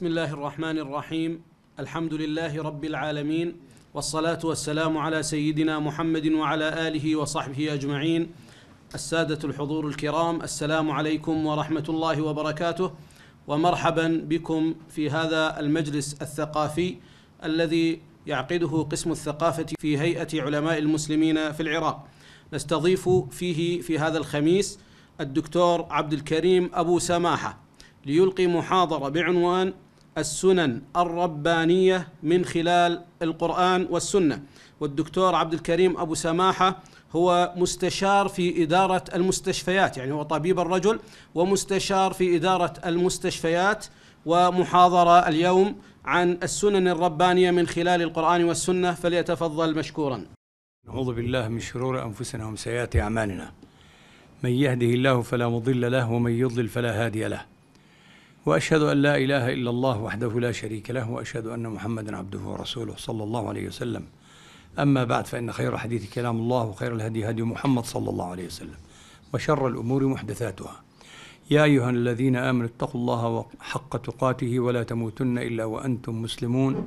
بسم الله الرحمن الرحيم الحمد لله رب العالمين والصلاة والسلام على سيدنا محمد وعلى آله وصحبه أجمعين السادة الحضور الكرام السلام عليكم ورحمة الله وبركاته ومرحبا بكم في هذا المجلس الثقافي الذي يعقده قسم الثقافة في هيئة علماء المسلمين في العراق نستضيف فيه في هذا الخميس الدكتور عبد الكريم أبو سماحة ليلقي محاضرة بعنوان السنن الربانية من خلال القرآن والسنة والدكتور عبد الكريم أبو سماحة هو مستشار في إدارة المستشفيات يعني هو طبيب الرجل ومستشار في إدارة المستشفيات ومحاضرة اليوم عن السنن الربانية من خلال القرآن والسنة فليتفضل مشكورا نعوذ بالله من شرور أنفسنا ومن سيئات أعمالنا من يهده الله فلا مضل له ومن يضلل فلا هادي له واشهد ان لا اله الا الله وحده لا شريك له واشهد ان محمدا عبده ورسوله صلى الله عليه وسلم اما بعد فان خير حديث كلام الله وخير الهدي هدي محمد صلى الله عليه وسلم وشر الامور محدثاتها يا ايها الذين امنوا اتقوا الله حق تقاته ولا تموتن الا وانتم مسلمون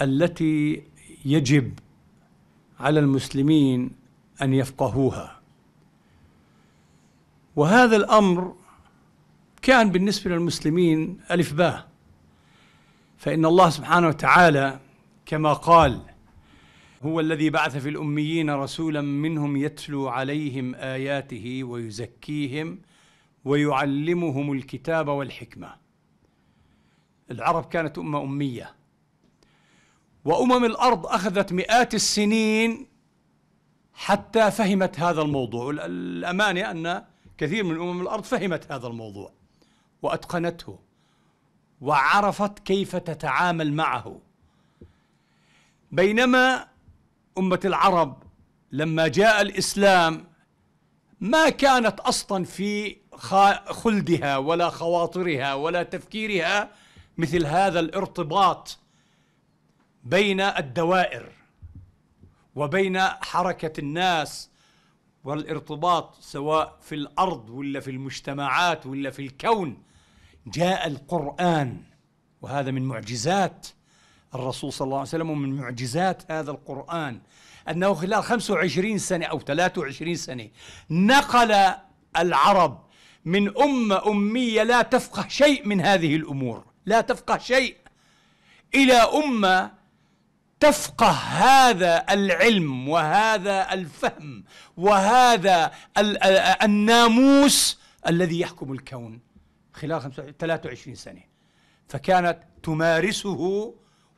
التي يجب على المسلمين ان يفقهوها وهذا الامر كان بالنسبه للمسلمين الف باء فان الله سبحانه وتعالى كما قال هو الذي بعث في الاميين رسولا منهم يتلو عليهم اياته ويزكيهم ويعلمهم الكتاب والحكمه العرب كانت امه اميه وأمم الأرض أخذت مئات السنين حتى فهمت هذا الموضوع الأمانة أن كثير من أمم الأرض فهمت هذا الموضوع وأتقنته وعرفت كيف تتعامل معه بينما أمة العرب لما جاء الإسلام ما كانت أصلا في خلدها ولا خواطرها ولا تفكيرها مثل هذا الارتباط بين الدوائر وبين حركة الناس والارتباط سواء في الأرض ولا في المجتمعات ولا في الكون جاء القرآن وهذا من معجزات الرسول صلى الله عليه وسلم ومن معجزات هذا القرآن أنه خلال 25 سنة أو 23 سنة نقل العرب من أمة أمية لا تفقه شيء من هذه الأمور لا تفقه شيء إلى أمة تفقه هذا العلم وهذا الفهم وهذا الناموس الذي يحكم الكون خلال 23 سنة فكانت تمارسه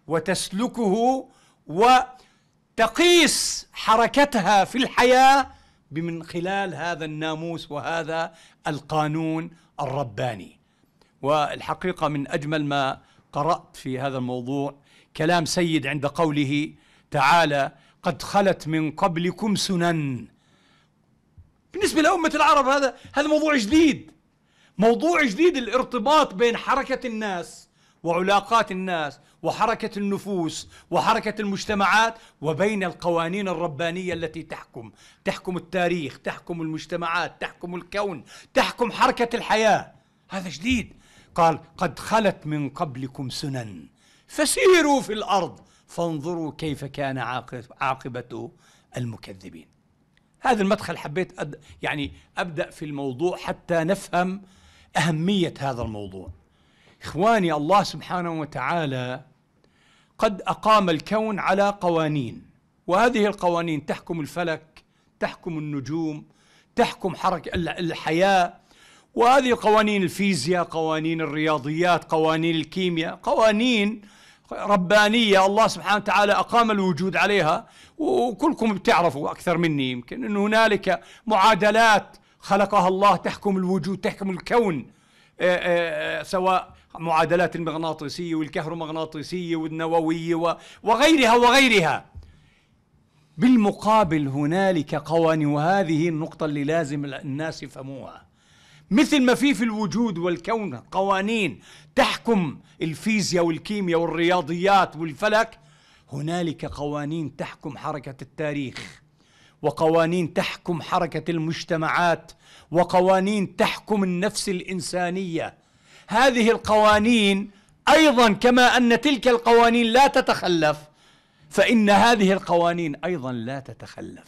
وتسلكه وتقيس حركتها في الحياة من خلال هذا الناموس وهذا القانون الرباني والحقيقة من أجمل ما قرأت في هذا الموضوع كلام سيد عند قوله تعالى قد خلت من قبلكم سنن بالنسبة لأمة العرب هذا هذا موضوع جديد موضوع جديد الارتباط بين حركة الناس وعلاقات الناس وحركة النفوس وحركة المجتمعات وبين القوانين الربانية التي تحكم تحكم التاريخ تحكم المجتمعات تحكم الكون تحكم حركة الحياة هذا جديد قال قد خلت من قبلكم سنن فسيروا في الارض فانظروا كيف كان عاقبه المكذبين هذا المدخل حبيت أد... يعني ابدا في الموضوع حتى نفهم اهميه هذا الموضوع اخواني الله سبحانه وتعالى قد اقام الكون على قوانين وهذه القوانين تحكم الفلك تحكم النجوم تحكم حركه الحياه وهذه قوانين الفيزياء قوانين الرياضيات قوانين الكيمياء قوانين ربانية الله سبحانه وتعالى أقام الوجود عليها وكلكم بتعرفوا أكثر مني يمكن أن هنالك معادلات خلقها الله تحكم الوجود تحكم الكون آه، آه، سواء معادلات المغناطيسية والكهرومغناطيسية والنووية وغيرها وغيرها بالمقابل هنالك قوانين وهذه النقطة اللي لازم الناس يفهموها مثل ما في في الوجود والكون قوانين تحكم الفيزياء والكيمياء والرياضيات والفلك هنالك قوانين تحكم حركة التاريخ وقوانين تحكم حركة المجتمعات وقوانين تحكم النفس الإنسانية هذه القوانين أيضا كما أن تلك القوانين لا تتخلف فإن هذه القوانين أيضا لا تتخلف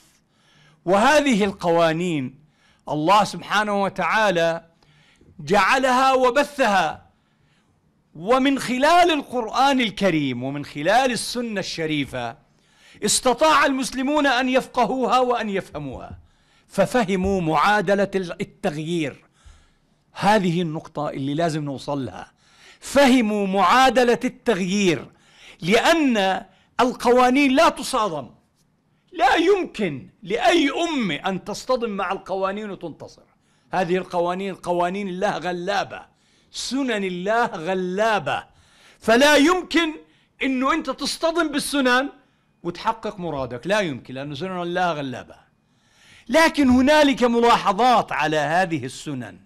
وهذه القوانين الله سبحانه وتعالى جعلها وبثها ومن خلال القرآن الكريم ومن خلال السنة الشريفة استطاع المسلمون أن يفقهوها وأن يفهموها ففهموا معادلة التغيير هذه النقطة اللي لازم نوصل لها فهموا معادلة التغيير لأن القوانين لا تصادم لا يمكن لأي أمة أن تصطدم مع القوانين وتنتصر هذه القوانين قوانين الله غلابة سنن الله غلابة فلا يمكن أنه أنت تصطدم بالسنن وتحقق مرادك لا يمكن لأن سنن الله غلابة لكن هنالك ملاحظات على هذه السنن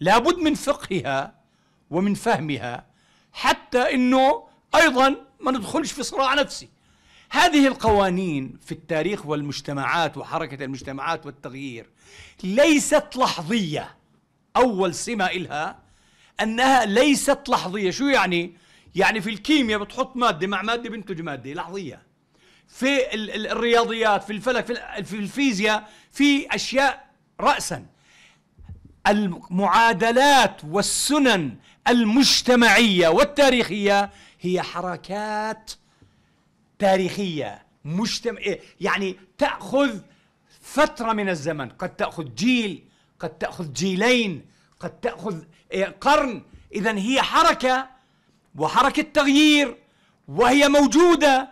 لابد من فقهها ومن فهمها حتى أنه أيضا ما ندخلش في صراع نفسي هذه القوانين في التاريخ والمجتمعات وحركة المجتمعات والتغيير ليست لحظية أول سمة إلها أنها ليست لحظية شو يعني؟ يعني في الكيمياء بتحط مادة مع مادة بنتج مادة لحظية في الرياضيات في الفلك في الفيزياء في أشياء رأسا المعادلات والسنن المجتمعية والتاريخية هي حركات تاريخية مجتمع إيه، يعني تأخذ فترة من الزمن قد تأخذ جيل قد تأخذ جيلين قد تأخذ إيه، قرن إذا هي حركة وحركة تغيير وهي موجودة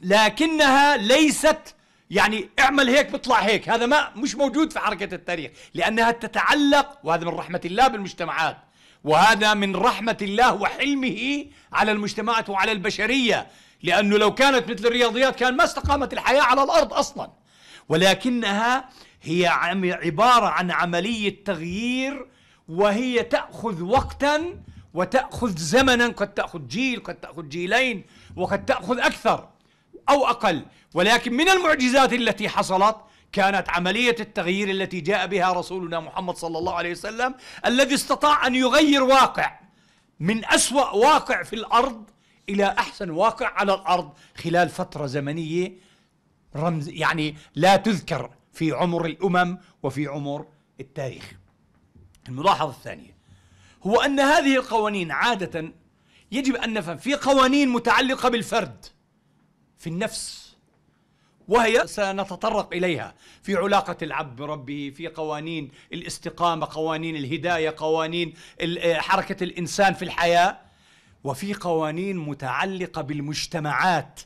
لكنها ليست يعني اعمل هيك بيطلع هيك هذا ما مش موجود في حركة التاريخ لأنها تتعلق وهذا من رحمة الله بالمجتمعات وهذا من رحمة الله وحلمه على المجتمعات وعلى البشرية لأنه لو كانت مثل الرياضيات كان ما استقامت الحياة على الأرض أصلا ولكنها هي عبارة عن عملية تغيير وهي تأخذ وقتا وتأخذ زمنا قد تأخذ جيل قد تأخذ جيلين وقد تأخذ أكثر أو أقل ولكن من المعجزات التي حصلت كانت عملية التغيير التي جاء بها رسولنا محمد صلى الله عليه وسلم الذي استطاع أن يغير واقع من أسوأ واقع في الأرض الى احسن واقع على الارض خلال فتره زمنيه رمز يعني لا تذكر في عمر الامم وفي عمر التاريخ. الملاحظه الثانيه هو ان هذه القوانين عاده يجب ان نفهم في قوانين متعلقه بالفرد في النفس وهي سنتطرق اليها في علاقه العبد بربه في قوانين الاستقامه قوانين الهدايه قوانين حركه الانسان في الحياه وفي قوانين متعلقه بالمجتمعات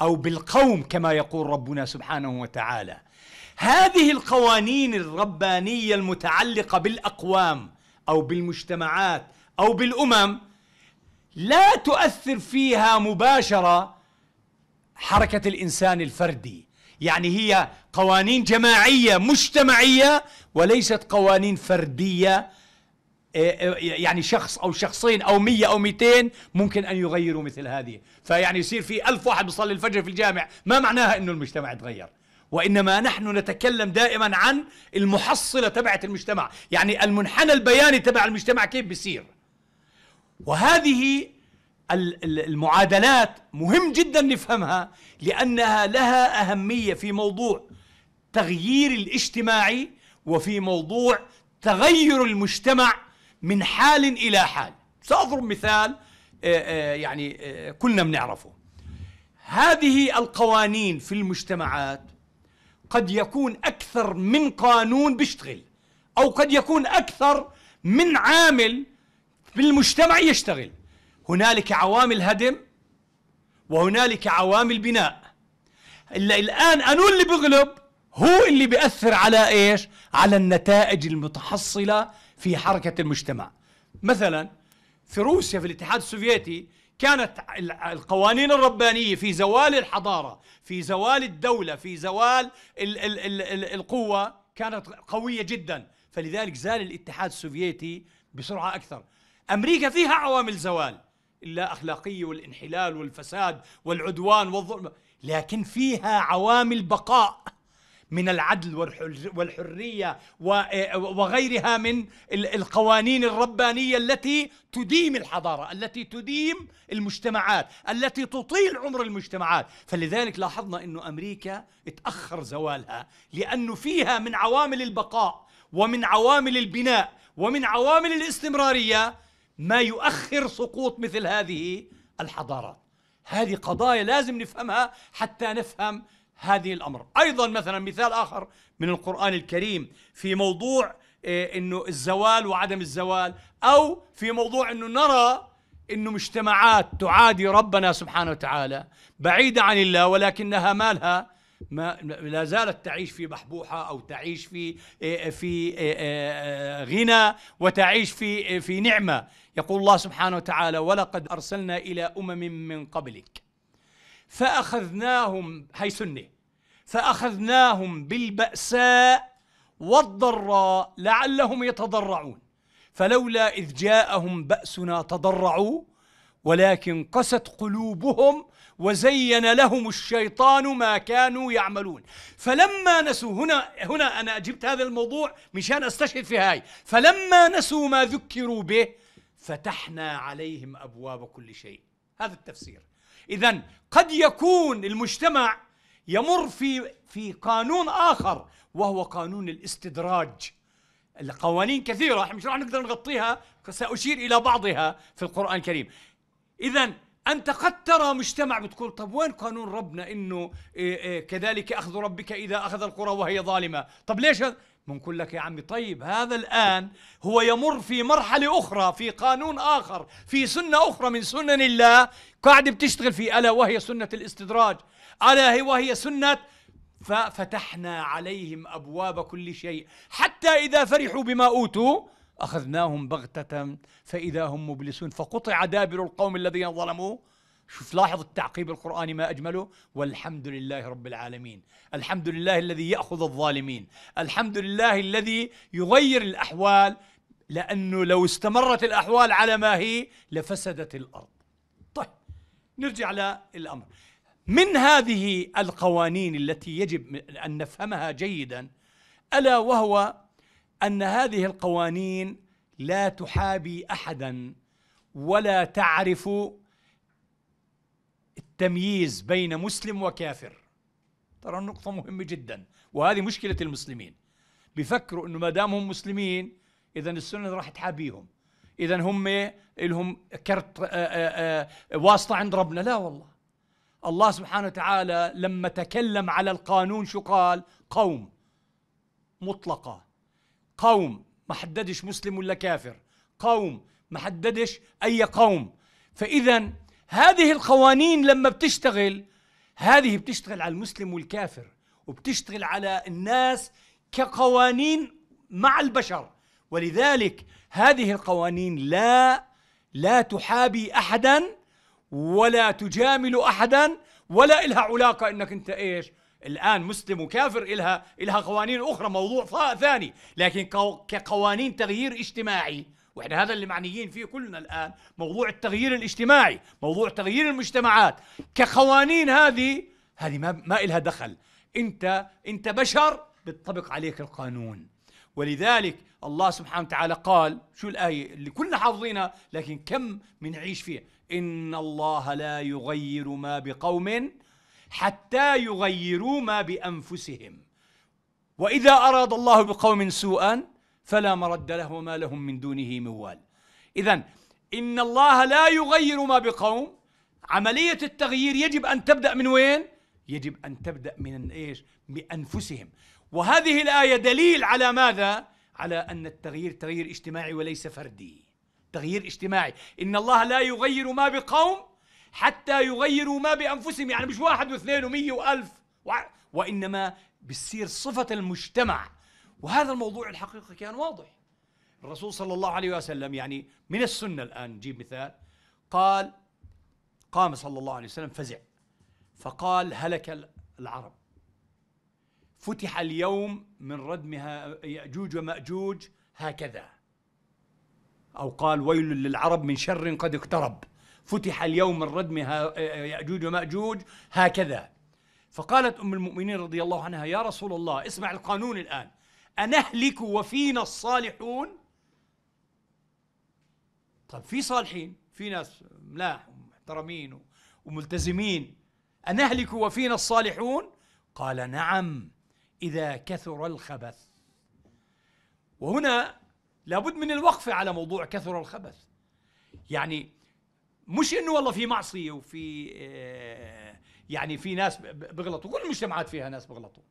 او بالقوم كما يقول ربنا سبحانه وتعالى هذه القوانين الربانيه المتعلقه بالاقوام او بالمجتمعات او بالامم لا تؤثر فيها مباشره حركه الانسان الفردي يعني هي قوانين جماعيه مجتمعيه وليست قوانين فرديه إيه، إيه، يعني شخص أو شخصين أو مية أو 200 ممكن أن يغيروا مثل هذه فيعني يصير في ألف واحد بيصلي الفجر في الجامع ما معناها أنه المجتمع تغير وإنما نحن نتكلم دائما عن المحصلة تبعت المجتمع يعني المنحنى البياني تبع المجتمع كيف بيصير وهذه المعادلات مهم جدا نفهمها لأنها لها أهمية في موضوع تغيير الاجتماعي وفي موضوع تغير المجتمع من حال إلى حال سأضرب مثال آه، آه، يعني آه، كلنا بنعرفه هذه القوانين في المجتمعات قد يكون أكثر من قانون بيشتغل أو قد يكون أكثر من عامل في المجتمع يشتغل هنالك عوامل هدم وهنالك عوامل بناء الآن أنو اللي بيغلب هو اللي بيأثر على إيش على النتائج المتحصلة في حركة المجتمع مثلا في روسيا في الاتحاد السوفيتي كانت القوانين الربانية في زوال الحضارة في زوال الدولة في زوال الـ الـ الـ الـ القوة كانت قوية جدا فلذلك زال الاتحاد السوفيتي بسرعة أكثر أمريكا فيها عوامل زوال إلا أخلاقية والانحلال والفساد والعدوان والظلم لكن فيها عوامل بقاء من العدل والحرية وغيرها من القوانين الربانية التي تديم الحضارة التي تديم المجتمعات التي تطيل عمر المجتمعات فلذلك لاحظنا أنه أمريكا اتأخر زوالها لأنه فيها من عوامل البقاء ومن عوامل البناء ومن عوامل الاستمرارية ما يؤخر سقوط مثل هذه الحضارات هذه قضايا لازم نفهمها حتى نفهم هذه الأمر أيضا مثلا مثال آخر من القرآن الكريم في موضوع آه، أنه الزوال وعدم الزوال أو في موضوع أنه نرى أنه مجتمعات تعادي ربنا سبحانه وتعالى بعيدة عن الله ولكنها مالها ما لا زالت تعيش في بحبوحة أو تعيش في آه، في آه، غنى وتعيش في في نعمة يقول الله سبحانه وتعالى ولقد أرسلنا إلى أمم من قبلك فأخذناهم هاي سنة فأخذناهم بالبأساء والضراء لعلهم يتضرعون فلولا إذ جاءهم بأسنا تضرعوا ولكن قست قلوبهم وزين لهم الشيطان ما كانوا يعملون فلما نسوا هنا هنا انا جبت هذا الموضوع مشان استشهد في هاي فلما نسوا ما ذكروا به فتحنا عليهم ابواب كل شيء هذا التفسير إذا قد يكون المجتمع يمر في في قانون آخر وهو قانون الاستدراج القوانين كثيرة احنا مش راح نقدر نغطيها سأشير إلى بعضها في القرآن الكريم إذا أنت قد ترى مجتمع بتقول طب وين قانون ربنا إنه إيه، إيه، كذلك أخذ ربك إذا أخذ القرى وهي ظالمة طب ليش بنقول لك يا عمي طيب هذا الآن هو يمر في مرحلة أخرى في قانون آخر في سنة أخرى من سنن الله قاعد بتشتغل في ألا وهي سنة الاستدراج ألا وهي سنة ففتحنا عليهم أبواب كل شيء حتى إذا فرحوا بما أوتوا أخذناهم بغتة فإذا هم مبلسون فقطع دابر القوم الذين ظلموا شوف لاحظ التعقيب القرآني ما أجمله والحمد لله رب العالمين الحمد لله الذي يأخذ الظالمين الحمد لله الذي يغير الأحوال لأنه لو استمرت الأحوال على ما هي لفسدت الأرض طيب نرجع للأمر من هذه القوانين التي يجب أن نفهمها جيدا ألا وهو أن هذه القوانين لا تحابي أحدا ولا تعرف تمييز بين مسلم وكافر ترى النقطة مهمة جدا وهذه مشكلة المسلمين بيفكروا انه ما دام هم مسلمين اذا السنة راح تحابيهم اذا هم لهم كرت واسطة عند ربنا لا والله الله سبحانه وتعالى لما تكلم على القانون شو قال قوم مطلقة قوم ما حددش مسلم ولا كافر قوم ما حددش أي قوم فإذا هذه القوانين لما بتشتغل هذه بتشتغل على المسلم والكافر وبتشتغل على الناس كقوانين مع البشر ولذلك هذه القوانين لا لا تحابي احدا ولا تجامل احدا ولا إلها علاقة انك انت ايش الآن مسلم وكافر إلها إلها قوانين أخرى موضوع ثاني لكن كقوانين تغيير اجتماعي واحنا هذا اللي معنيين فيه كلنا الان موضوع التغيير الاجتماعي موضوع تغيير المجتمعات كقوانين هذه هذه ما ما إلها دخل انت انت بشر بتطبق عليك القانون ولذلك الله سبحانه وتعالى قال شو الآية اللي كلنا حافظينها لكن كم بنعيش فيها إن الله لا يغير ما بقوم حتى يغيروا ما بأنفسهم وإذا أراد الله بقوم سوءا فلا مرد له وما لهم من دونه من وال إذا إن الله لا يغير ما بقوم عملية التغيير يجب أن تبدأ من وين؟ يجب أن تبدأ من إيش؟ بأنفسهم وهذه الآية دليل على ماذا؟ على أن التغيير تغيير اجتماعي وليس فردي تغيير اجتماعي إن الله لا يغير ما بقوم حتى يغيروا ما بأنفسهم يعني مش واحد واثنين ومية وألف وإنما بتصير صفة المجتمع وهذا الموضوع الحقيقة كان واضح الرسول صلى الله عليه وسلم يعني من السنة الآن نجيب مثال قال قام صلى الله عليه وسلم فزع فقال هلك العرب فتح اليوم من ردمها يأجوج ومأجوج هكذا أو قال ويل للعرب من شر قد اقترب فتح اليوم من ردمها يأجوج ومأجوج هكذا فقالت أم المؤمنين رضي الله عنها يا رسول الله اسمع القانون الآن أنهلك وفينا الصالحون طب في صالحين في ناس ملاح ومحترمين وملتزمين أنهلك وفينا الصالحون قال نعم إذا كثر الخبث وهنا لابد من الوقفة على موضوع كثر الخبث يعني مش انه والله في معصيه وفي آه، يعني في ناس بغلطوا كل المجتمعات فيها ناس بغلطوا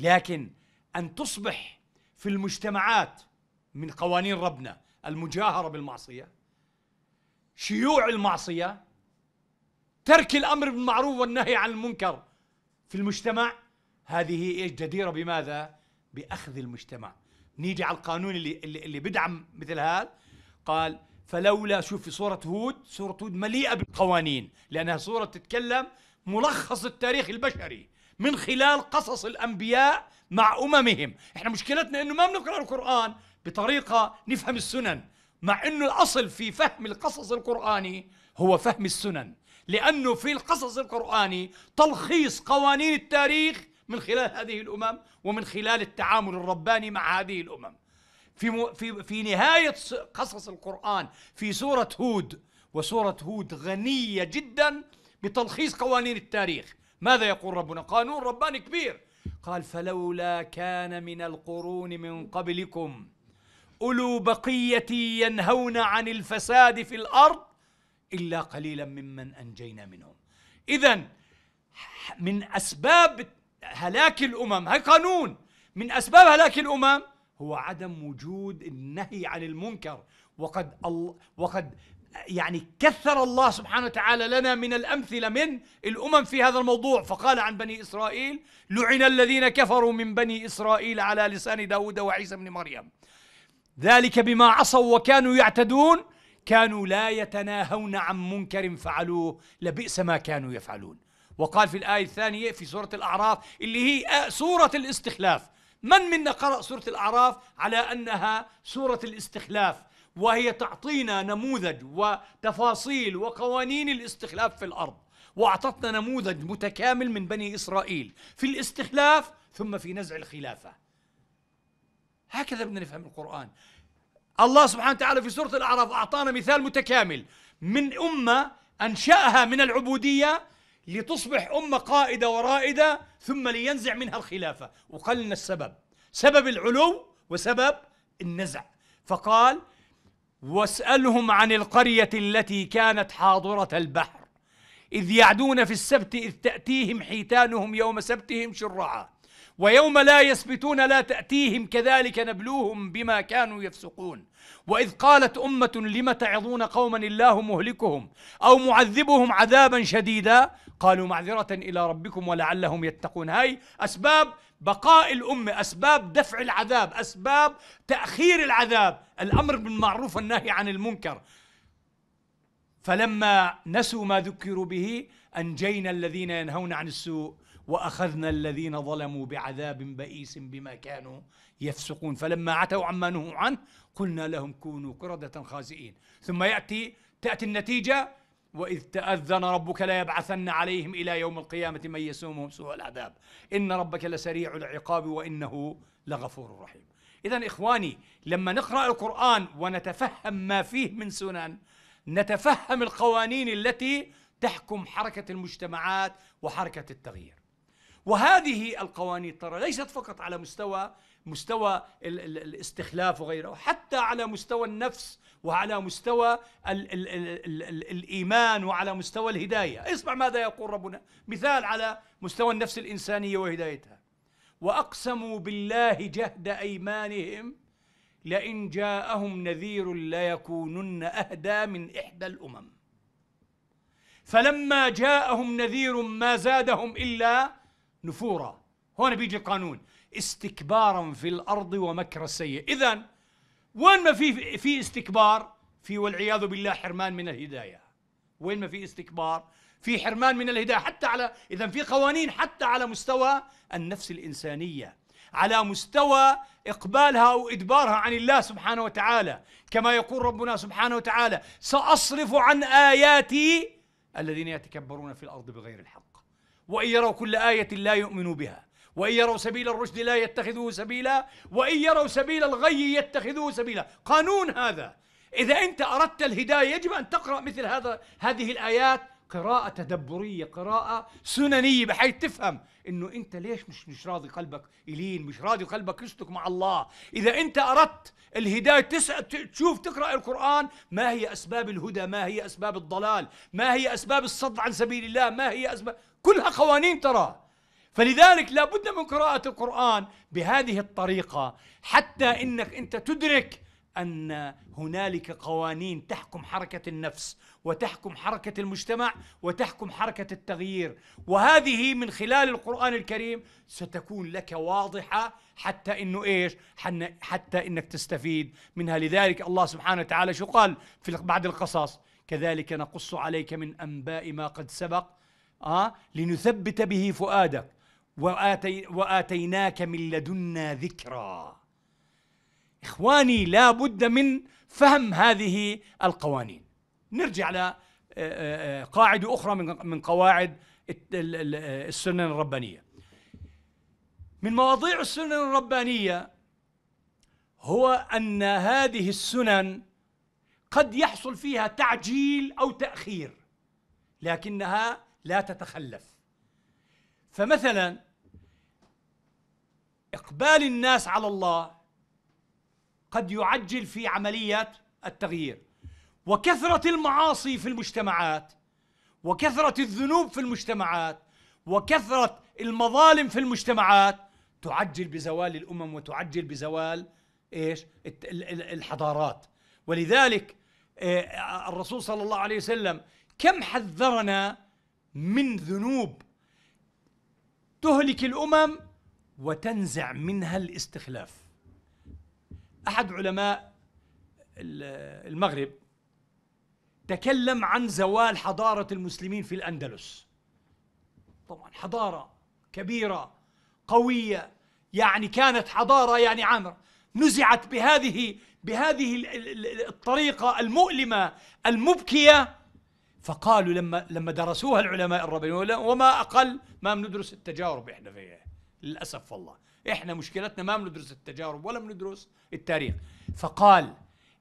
لكن أن تصبح في المجتمعات من قوانين ربنا المجاهرة بالمعصية شيوع المعصية ترك الأمر بالمعروف والنهي عن المنكر في المجتمع هذه إيش جديرة بماذا؟ بأخذ المجتمع نيجي على القانون اللي, اللي, اللي بدعم مثل هذا قال فلولا شوف في سورة هود سورة هود مليئة بالقوانين لأنها سورة تتكلم ملخص التاريخ البشري من خلال قصص الأنبياء مع أممهم إحنا مشكلتنا أنه ما بنقرأ القرآن بطريقة نفهم السنن مع أنه الأصل في فهم القصص القرآني هو فهم السنن لأنه في القصص القرآني تلخيص قوانين التاريخ من خلال هذه الأمم ومن خلال التعامل الرباني مع هذه الأمم في, مو في, في نهاية قصص القرآن في سورة هود وسورة هود غنية جدا بتلخيص قوانين التاريخ ماذا يقول ربنا قانون رباني كبير قال فلولا كان من القرون من قبلكم أولو بقية ينهون عن الفساد في الأرض إلا قليلا ممن أنجينا منهم إذا من أسباب هلاك الأمم هاي قانون من أسباب هلاك الأمم هو عدم وجود النهي عن المنكر وقد وقد يعني كثر الله سبحانه وتعالى لنا من الأمثلة من الأمم في هذا الموضوع فقال عن بني إسرائيل لعن الذين كفروا من بني إسرائيل على لسان داود وعيسى بن مريم ذلك بما عصوا وكانوا يعتدون كانوا لا يتناهون عن منكر فعلوه لبئس ما كانوا يفعلون وقال في الآية الثانية في سورة الأعراف اللي هي آه، سورة الاستخلاف من منا قرأ سورة الأعراف على أنها سورة الاستخلاف وهي تعطينا نموذج وتفاصيل وقوانين الاستخلاف في الارض واعطتنا نموذج متكامل من بني اسرائيل في الاستخلاف ثم في نزع الخلافه هكذا بدنا نفهم القران الله سبحانه وتعالى في سوره الاعراف اعطانا مثال متكامل من امه انشاها من العبوديه لتصبح امه قائده ورائده ثم لينزع منها الخلافه وقلنا السبب سبب العلو وسبب النزع فقال واسألهم عن القرية التي كانت حاضرة البحر إذ يعدون في السبت إذ تأتيهم حيتانهم يوم سبتهم شرعا ويوم لا يسبتون لا تأتيهم كذلك نبلوهم بما كانوا يفسقون وإذ قالت أمة لم تعظون قوما الله مهلكهم أو معذبهم عذابا شديدا قالوا معذرة إلى ربكم ولعلهم يتقون هاي أسباب بقاء الأمة أسباب دفع العذاب أسباب تأخير العذاب الأمر بالمعروف والنهي عن المنكر فلما نسوا ما ذكروا به أنجينا الذين ينهون عن السوء وأخذنا الذين ظلموا بعذاب بئيس بما كانوا يفسقون فلما عتوا عما نهوا عنه قلنا لهم كونوا قردة خازئين ثم يأتي تأتي النتيجة وإذ تأذن ربك ليبعثن عليهم إلى يوم القيامة من يسومهم سوء العذاب إن ربك لسريع العقاب وإنه لغفور رحيم إذا إخواني لما نقرأ القرآن ونتفهم ما فيه من سنن نتفهم القوانين التي تحكم حركة المجتمعات وحركة التغيير وهذه القوانين ترى ليست فقط على مستوى مستوى الاستخلاف وغيره حتى على مستوى النفس وعلى مستوى ال ال ال ال ال الإيمان وعلى مستوى الهداية اسمع ماذا يقول ربنا مثال على مستوى النفس الإنسانية وهدايتها وأقسموا بالله جهد أيمانهم لئن جاءهم نذير ليكونن أهدى من إحدى الأمم فلما جاءهم نذير ما زادهم إلا نفورا هون بيجي القانون استكبارا في الارض ومكر السيء اذا وين ما في في استكبار في والعياذ بالله حرمان من الهدايه وين ما في استكبار في حرمان من الهدايه حتى على اذا في قوانين حتى على مستوى النفس الانسانيه على مستوى اقبالها وادبارها عن الله سبحانه وتعالى كما يقول ربنا سبحانه وتعالى ساصرف عن اياتي الذين يتكبرون في الارض بغير الحق وإن يروا كل آية لا يؤمنوا بها وإن يروا سبيل الرشد لا يتخذوه سبيلا وإن يروا سبيل الغي يتخذوه سبيلا قانون هذا إذا أنت أردت الهداية يجب أن تقرأ مثل هذا هذه الآيات قراءة تدبرية قراءة سننية بحيث تفهم انه انت ليش مش مش راضي قلبك يلين مش راضي قلبك يسلك مع الله اذا انت اردت الهداية تسأل تشوف تقرأ القرآن ما هي أسباب الهدى ما هي أسباب الضلال ما هي أسباب الصد عن سبيل الله ما هي أسباب كلها قوانين ترى فلذلك لابد من قراءة القرآن بهذه الطريقة حتى انك انت تدرك ان هنالك قوانين تحكم حركه النفس وتحكم حركه المجتمع وتحكم حركه التغيير وهذه من خلال القران الكريم ستكون لك واضحه حتى انه ايش حتى انك تستفيد منها لذلك الله سبحانه وتعالى شو قال في بعد القصص كذلك نقص عليك من انباء ما قد سبق آه لنثبت به فؤادك وآتي وآتيناك من لدنا ذكرًا إخواني لا بد من فهم هذه القوانين نرجع ل آه، آه، آه، قاعدة أخرى من قواعد السنن الربانية من مواضيع السنن الربانية هو أن هذه السنن قد يحصل فيها تعجيل أو تأخير لكنها لا تتخلف فمثلا إقبال الناس على الله قد يعجل في عملية التغيير وكثرة المعاصي في المجتمعات وكثرة الذنوب في المجتمعات وكثرة المظالم في المجتمعات تعجل بزوال الأمم وتعجل بزوال إيش الحضارات ولذلك آه، الرسول صلى الله عليه وسلم كم حذرنا من ذنوب تهلك الأمم وتنزع منها الاستخلاف احد علماء المغرب تكلم عن زوال حضاره المسلمين في الاندلس طبعا حضاره كبيره قويه يعني كانت حضاره يعني عامره نزعت بهذه بهذه الطريقه المؤلمه المبكيه فقالوا لما لما درسوها العلماء الربانيون وما اقل ما بندرس التجارب احنا فيها للاسف والله احنا مشكلتنا ما بندرس التجارب ولا بندرس التاريخ فقال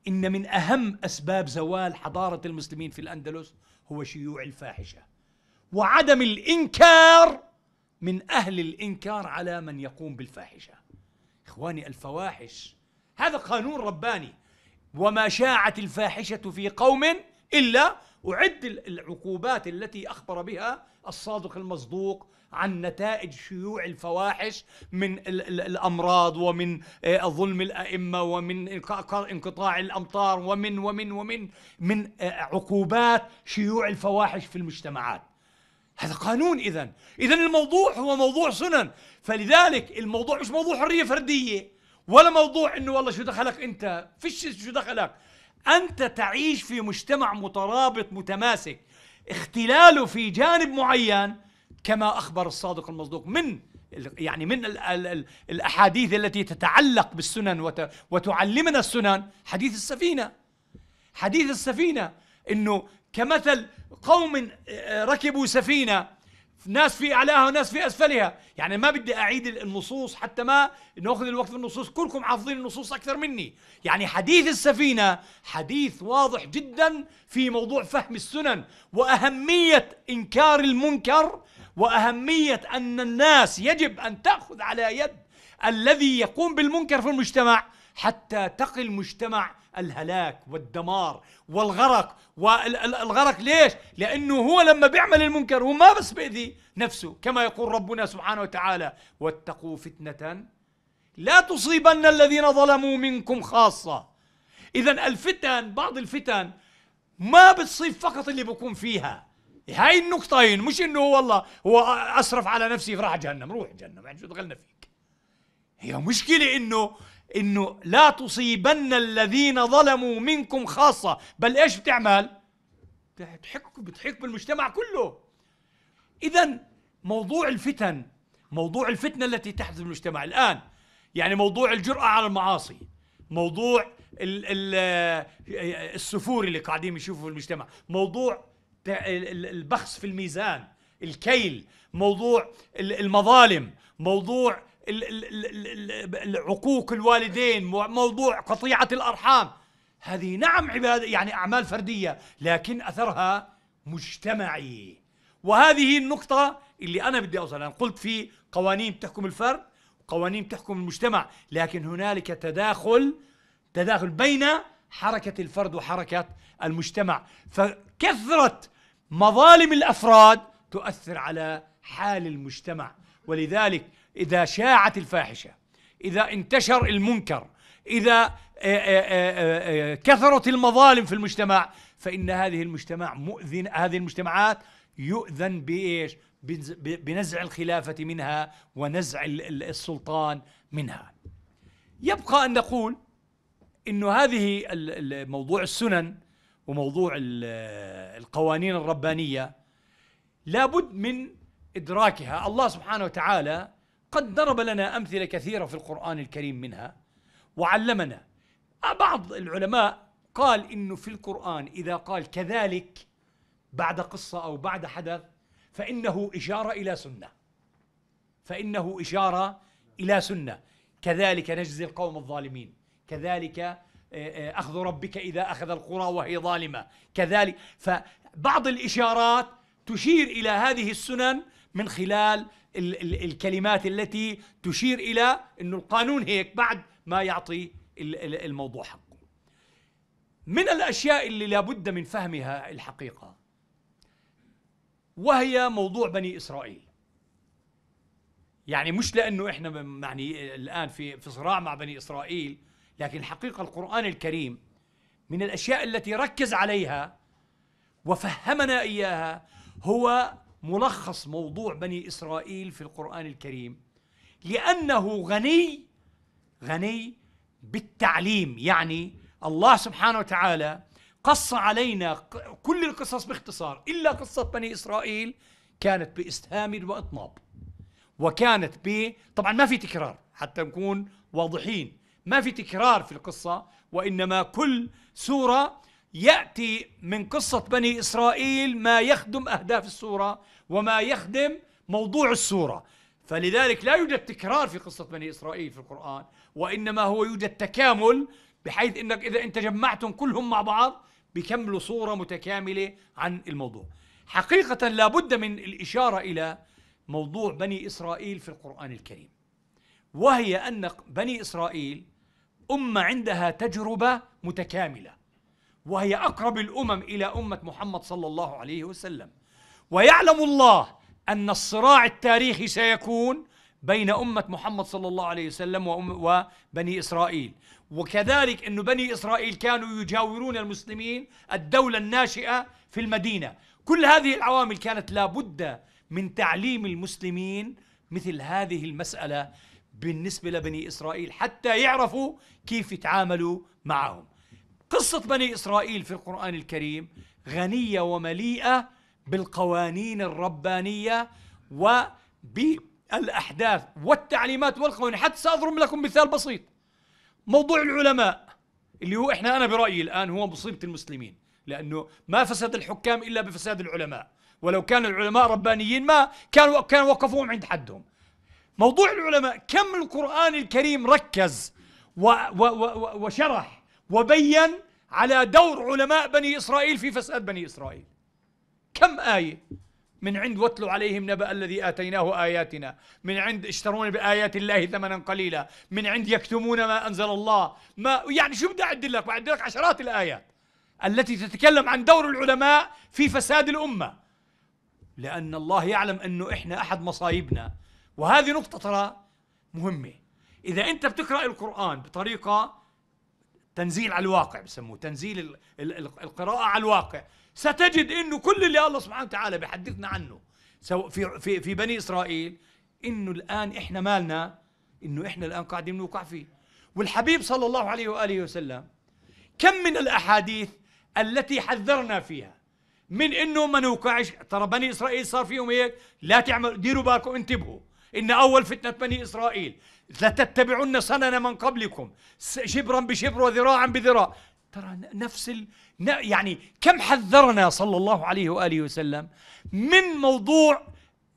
ان من اهم اسباب زوال حضاره المسلمين في الاندلس هو شيوع الفاحشه وعدم الانكار من اهل الانكار على من يقوم بالفاحشه اخواني الفواحش هذا قانون رباني وما شاعت الفاحشه في قوم الا أعد العقوبات التي أخبر بها الصادق المصدوق عن نتائج شيوع الفواحش من الامراض ومن آه، ظلم الائمه ومن انقطاع الامطار ومن ومن ومن من آه، عقوبات شيوع الفواحش في المجتمعات هذا قانون اذا اذا الموضوع هو موضوع سنن فلذلك الموضوع مش موضوع حريه فرديه ولا موضوع انه والله شو دخلك انت فيش شو دخلك انت تعيش في مجتمع مترابط متماسك اختلاله في جانب معين كما أخبر الصادق المصدوق من يعني من الـ الـ الـ الأحاديث التي تتعلق بالسنن وت وتعلمنا السنن حديث السفينة حديث السفينة أنه كمثل قوم آه، ركبوا سفينة ناس في أعلاها وناس في أسفلها يعني ما بدي أعيد النصوص حتى ما نأخذ الوقت في النصوص كلكم حافظين النصوص أكثر مني يعني حديث السفينة حديث واضح جدا في موضوع فهم السنن وأهمية إنكار المنكر وأهمية أن الناس يجب أن تأخذ على يد الذي يقوم بالمنكر في المجتمع حتى تقي المجتمع الهلاك والدمار والغرق والغرق ليش؟ لأنه هو لما بيعمل المنكر هو ما بس بيأذي نفسه كما يقول ربنا سبحانه وتعالى واتقوا فتنة لا تصيبن الذين ظلموا منكم خاصة إذا الفتن بعض الفتن ما بتصيب فقط اللي بكون فيها هاي النقطتين مش انه والله هو اسرف على نفسي فراح جهنم روح جهنم يعني شو دخلنا فيك هي مشكله انه انه لا تصيبن الذين ظلموا منكم خاصه بل ايش بتعمل بتحك بتحك بالمجتمع كله اذا موضوع الفتن موضوع الفتنه التي تحدث في المجتمع الان يعني موضوع الجراه على المعاصي موضوع ال ال السفور اللي قاعدين يشوفوا في المجتمع موضوع البخس في الميزان الكيل موضوع المظالم موضوع عقوق الوالدين موضوع قطيعة الأرحام هذه نعم عبادة يعني أعمال فردية لكن أثرها مجتمعي وهذه النقطة اللي أنا بدي أوصل أنا قلت في قوانين تحكم الفرد وقوانين تحكم المجتمع لكن هنالك تداخل تداخل بين حركة الفرد وحركة المجتمع فكثرة مظالم الافراد تؤثر على حال المجتمع ولذلك اذا شاعت الفاحشه اذا انتشر المنكر اذا آه، آه، آه، كثرت المظالم في المجتمع فان هذه المجتمع مؤذن هذه المجتمعات يؤذن بايش؟ بنزع الخلافه منها ونزع السلطان منها. يبقى ان نقول انه هذه موضوع السنن وموضوع القوانين الربانية لابد من إدراكها الله سبحانه وتعالى قد ضرب لنا أمثلة كثيرة في القرآن الكريم منها وعلمنا بعض العلماء قال إنه في القرآن إذا قال كذلك بعد قصة أو بعد حدث فإنه إشارة إلى سنة فإنه إشارة إلى سنة كذلك نجزي القوم الظالمين كذلك آه، آه، أخذ ربك إذا أخذ القرى وهي ظالمة كذلك فبعض الإشارات تشير إلى هذه السنن من خلال ال ال الكلمات التي تشير إلى أن القانون هيك بعد ما يعطي الموضوع حقه من الأشياء اللي لابد من فهمها الحقيقة وهي موضوع بني إسرائيل يعني مش لأنه إحنا يعني الآن في, في صراع مع بني إسرائيل لكن الحقيقة القرآن الكريم من الأشياء التي ركز عليها وفهمنا إياها هو ملخص موضوع بني إسرائيل في القرآن الكريم لأنه غني غني بالتعليم يعني الله سبحانه وتعالى قص علينا كل القصص باختصار إلا قصة بني إسرائيل كانت باستهام وإطناب وكانت ب طبعا ما في تكرار حتى نكون واضحين ما في تكرار في القصة وإنما كل سورة يأتي من قصة بني إسرائيل ما يخدم أهداف السورة وما يخدم موضوع السورة فلذلك لا يوجد تكرار في قصة بني إسرائيل في القرآن وإنما هو يوجد تكامل بحيث أنك إذا أنت جمعتهم كلهم مع بعض بيكملوا صورة متكاملة عن الموضوع حقيقة لا بد من الإشارة إلى موضوع بني إسرائيل في القرآن الكريم وهي أن بني إسرائيل أمة عندها تجربة متكاملة وهي أقرب الأمم إلى أمة محمد صلى الله عليه وسلم ويعلم الله أن الصراع التاريخي سيكون بين أمة محمد صلى الله عليه وسلم وأم وبني إسرائيل وكذلك أن بني إسرائيل كانوا يجاورون المسلمين الدولة الناشئة في المدينة كل هذه العوامل كانت لابد من تعليم المسلمين مثل هذه المسألة بالنسبة لبني إسرائيل حتى يعرفوا كيف يتعاملوا معهم قصة بني إسرائيل في القرآن الكريم غنية ومليئة بالقوانين الربانية وبالأحداث والتعليمات والقوانين حتى سأضرب لكم مثال بسيط موضوع العلماء اللي هو إحنا أنا برأيي الآن هو مصيبة المسلمين لأنه ما فسد الحكام إلا بفساد العلماء ولو كان العلماء ربانيين ما كانوا كانوا وقفوهم عند حدهم موضوع العلماء كم القرآن الكريم ركز و و و وشرح وبين على دور علماء بني إسرائيل في فساد بني إسرائيل كم آية من عند واتل عليهم نبأ الذي آتيناه آياتنا من عند اشترون بآيات الله ثمنا قليلا من عند يكتمون ما أنزل الله ما يعني شو بدي أعد لك بعد لك عشرات الآيات التي تتكلم عن دور العلماء في فساد الأمة لأن الله يعلم أنه إحنا أحد مصايبنا وهذه نقطة ترى مهمة إذا أنت بتقرأ القرآن بطريقة تنزيل على الواقع بسموه تنزيل القراءة على الواقع ستجد أنه كل اللي الله سبحانه وتعالى بحدثنا عنه في, في, في بني إسرائيل أنه الآن إحنا مالنا أنه إحنا الآن قاعدين نوقع فيه والحبيب صلى الله عليه وآله وسلم كم من الأحاديث التي حذرنا فيها من انه ما نوقعش ترى بني اسرائيل صار فيهم هيك لا تعمل ديروا بالكم انتبهوا إن أول فتنة بني إسرائيل لتتبعن سنن من قبلكم شبرا بشبر وذراعا بذراع ترى نفس ال... يعني كم حذرنا صلى الله عليه وآله وسلم من موضوع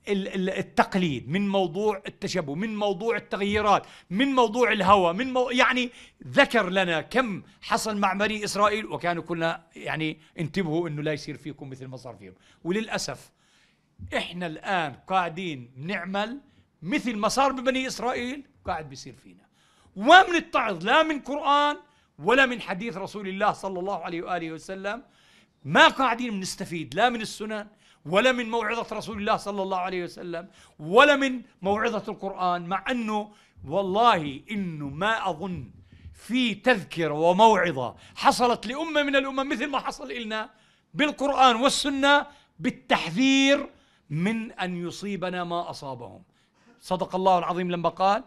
التقليد من موضوع التشبه من موضوع التغييرات من موضوع الهوى من مو يعني ذكر لنا كم حصل مع بني إسرائيل وكانوا كلنا يعني انتبهوا أنه لا يصير فيكم مثل ما صار فيهم وللأسف إحنا الآن قاعدين نعمل مثل ما صار ببني إسرائيل قاعد بيصير فينا وما بنتعظ لا من قرآن ولا من حديث رسول الله صلى الله عليه وآله وسلم ما قاعدين بنستفيد لا من السنن ولا من موعظة رسول الله صلى الله عليه وسلم ولا من موعظة القرآن مع أنه والله إنه ما أظن في تذكرة وموعظة حصلت لأمة من الأمم مثل ما حصل إلنا بالقرآن والسنة بالتحذير من أن يصيبنا ما أصابهم صدق الله العظيم لما قال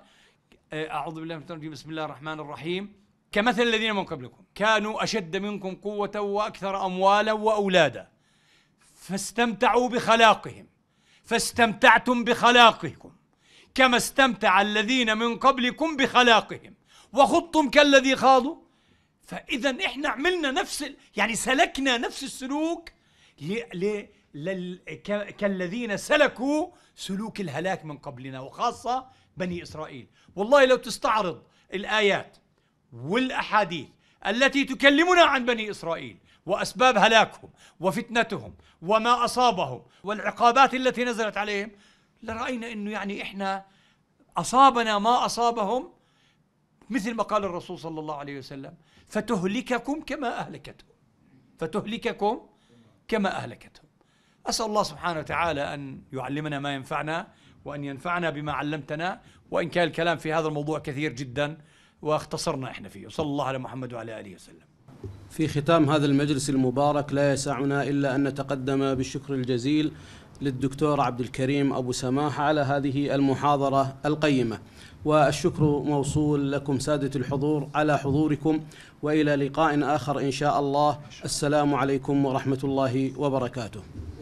آه، أعوذ بالله من الشيطان بسم الله الرحمن الرحيم كمثل الذين من قبلكم كانوا أشد منكم قوة وأكثر أموالا وأولادا فاستمتعوا بخلاقهم فاستمتعتم بخلاقكم كما استمتع الذين من قبلكم بخلاقهم وخضتم كالذي خاضوا فإذا إحنا عملنا نفس يعني سلكنا نفس السلوك لل... ك... كالذين سلكوا سلوك الهلاك من قبلنا وخاصة بني إسرائيل والله لو تستعرض الآيات والأحاديث التي تكلمنا عن بني إسرائيل وأسباب هلاكهم وفتنتهم وما أصابهم والعقابات التي نزلت عليهم لرأينا أنه يعني إحنا أصابنا ما أصابهم مثل ما قال الرسول صلى الله عليه وسلم فتهلككم كما أهلكتهم فتهلككم كما أهلكتهم أسأل الله سبحانه وتعالى أن يعلمنا ما ينفعنا وأن ينفعنا بما علمتنا وإن كان الكلام في هذا الموضوع كثير جدا واختصرنا إحنا فيه وصلى الله على محمد وعلى آله وسلم في ختام هذا المجلس المبارك لا يسعنا إلا أن نتقدم بالشكر الجزيل للدكتور عبد الكريم أبو سماح على هذه المحاضرة القيمة والشكر موصول لكم سادة الحضور على حضوركم وإلى لقاء آخر إن شاء الله السلام عليكم ورحمة الله وبركاته